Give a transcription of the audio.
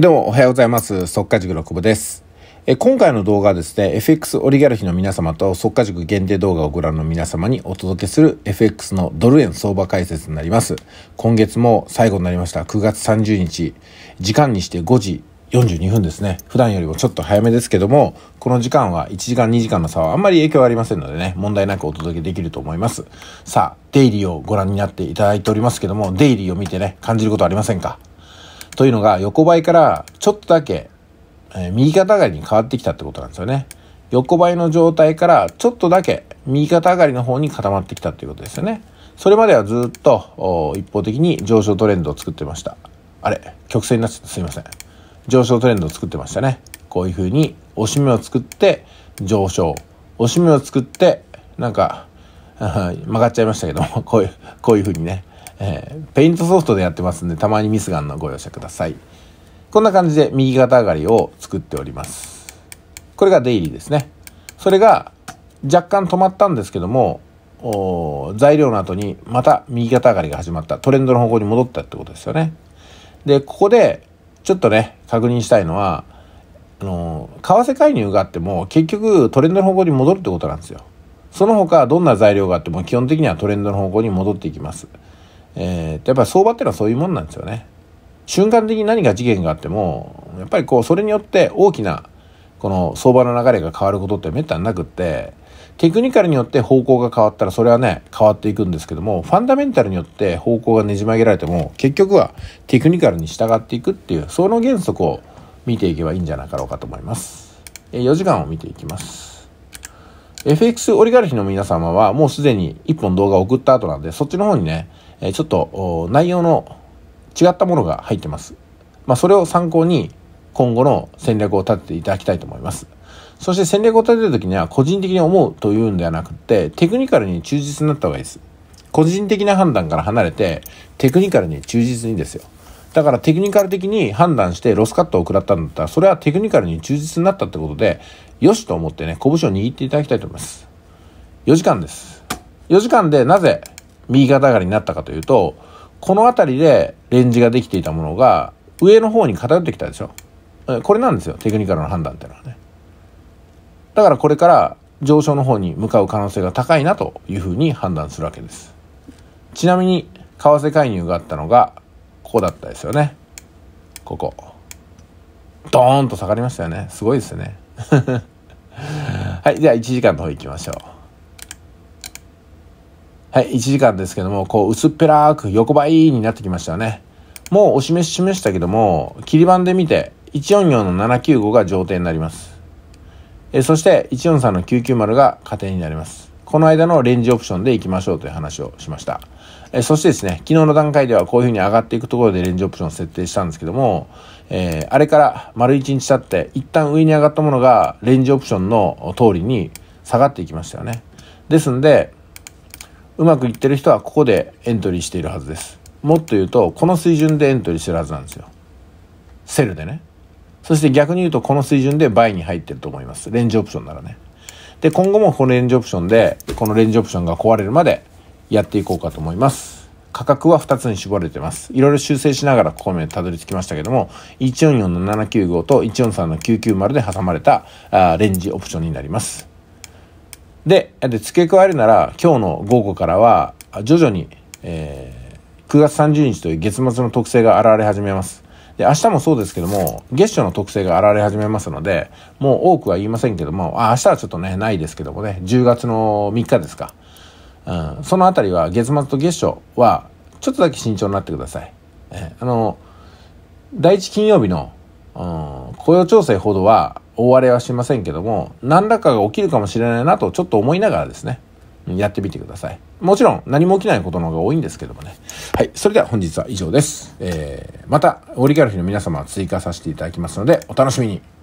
どうもおはようございます。速稼塾の久保です。え今回の動画はですね、FX オリギャルヒの皆様と速稼塾限定動画をご覧の皆様にお届けする FX のドル円相場解説になります。今月も最後になりました。9月30日、時間にして5時42分ですね。普段よりもちょっと早めですけども、この時間は1時間2時間の差はあんまり影響はありませんのでね、問題なくお届けできると思います。さあ、デイリーをご覧になっていただいておりますけども、デイリーを見てね、感じることありませんかというのが横ばいからちょっとだけ、え右肩上がりに変わってきたってことなんですよね。横ばいの状態からちょっとだけ右肩上がりの方に固まってきたということですよね。それまではずっと一方的に上昇トレンドを作ってました。あれ曲線になっちゃった。すいません。上昇トレンドを作ってましたね。こういう風に押し目を作って上昇。押し目を作ってなんか 曲がっちゃいましたけども、こういう、こういう風にね。えー、ペイントソフトでやってますんで、たまにミスがあるのご容赦ください。こんな感じで右肩上がりを作っております。これがデイリーですね。それが若干止まったんですけども、材料の後にまた右肩上がりが始まった。トレンドの方向に戻ったってことですよね。で、ここでちょっとね、確認したいのは、あの為替介入があっても結局トレンドの方向に戻るってことなんですよ。その他どんな材料があっても基本的にはトレンドの方向に戻っていきます。えー、やっぱり相場ってのはそういうもんなんですよね。瞬間的に何か事件があっても、やっぱりこう、それによって大きな、この相場の流れが変わることってめったになくって、テクニカルによって方向が変わったらそれはね、変わっていくんですけども、ファンダメンタルによって方向がねじ曲げられても、結局はテクニカルに従っていくっていう、その原則を見ていけばいいんじゃないかろうかと思います。4時間を見ていきます。FX オリガルヒの皆様はもうすでに1本動画を送った後なんで、そっちの方にね、えちょっと内容の違ったものが入ってます。まあ、それを参考に今後の戦略を立てていただきたいと思います。そして戦略を立てるときには個人的に思うというんではなくて、テクニカルに忠実になった方がいいです。個人的な判断から離れて、テクニカルに忠実にですよ。だからテクニカル的に判断してロスカットを食らったんだったら、それはテクニカルに忠実になったってことで、よしと思ってね、拳を握っていただきたいと思います。4時間です。4時間でなぜ右肩上がりになったかというと、この辺りでレンジができていたものが、上の方に偏ってきたでしょ。これなんですよ、テクニカルの判断っていうのはね。だからこれから上昇の方に向かう可能性が高いなというふうに判断するわけです。ちなみに、為替介入があったのが、ここだったですよねここドーンと下がりましたよねすごいですね はいでは1時間の方行きましょうはい1時間ですけどもこう薄っぺらく横ばいになってきましたよねもうお示ししましたけども切り板で見て144の795が上底になりますえそして143の990が下底になりますこの間のレンジオプションでいきましょうという話をしました。えそしてですね、昨日の段階ではこういうふうに上がっていくところでレンジオプションを設定したんですけども、えー、あれから丸1日経って、一旦上に上がったものがレンジオプションの通りに下がっていきましたよね。ですんで、うまくいってる人はここでエントリーしているはずです。もっと言うと、この水準でエントリーしてるはずなんですよ。セルでね。そして逆に言うと、この水準で倍に入ってると思います。レンジオプションならね。で、今後もこのレンジオプションで、このレンジオプションが壊れるまでやっていこうかと思います。価格は2つに絞れてます。いろいろ修正しながらここまでたどり着きましたけども、144の795と143の990で挟まれたあレンジオプションになります。で、で付け加えるなら、今日の午後からは、徐々に、えー、9月30日という月末の特性が現れ始めます。で、明日もそうですけども、月初の特性が現れ始めますので、もう多くは言いませんけども、あ、明日はちょっとね、ないですけどもね、10月の3日ですか。うん、そのあたりは月末と月初は、ちょっとだけ慎重になってください。えあの、第1金曜日の、うん、雇用調整ほどは大荒れはしませんけども、何らかが起きるかもしれないなとちょっと思いながらですね、やってみてください。もちろん何も起きないことの方が多いんですけどもね。はい。それでは本日は以上です。えー、また、オリガルヒの皆様追加させていただきますので、お楽しみに。